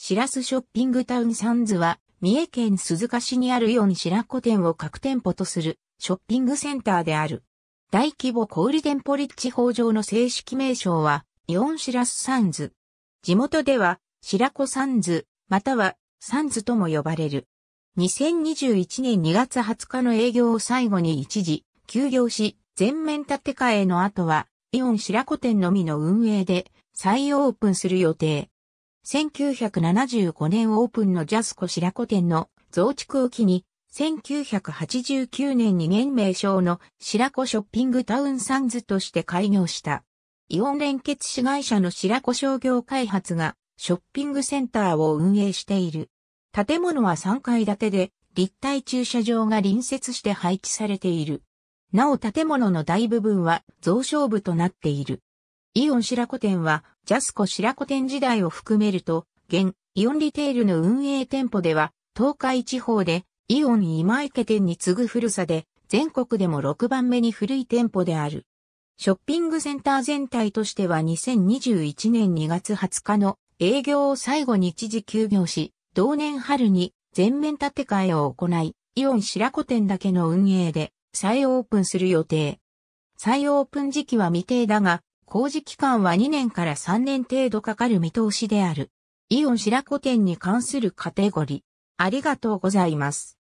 シラスショッピングタウンサンズは、三重県鈴鹿市にあるイオン白子店を各店舗とするショッピングセンターである。大規模小売店舗立地法上の正式名称は、イオンシラスサンズ。地元では、白子サンズ、またはサンズとも呼ばれる。2021年2月20日の営業を最後に一時休業し、全面建て替えの後は、イオン白子店のみの運営で再オープンする予定。1975年オープンのジャスコ白子店の増築を機に、1989年に現名称の白子ショッピングタウンサンズとして開業した。イオン連結子会社の白子商業開発がショッピングセンターを運営している。建物は3階建てで立体駐車場が隣接して配置されている。なお建物の大部分は増床部となっている。イオン白子店は、ジャスコ白子店時代を含めると、現、イオンリテールの運営店舗では、東海地方で、イオン今池店に次ぐ古さで、全国でも6番目に古い店舗である。ショッピングセンター全体としては2021年2月20日の営業を最後に一時休業し、同年春に全面建て替えを行い、イオン白子店だけの運営で再オープンする予定。再オープン時期は未定だが、工事期間は2年から3年程度かかる見通しである。イオン白子店に関するカテゴリー。ありがとうございます。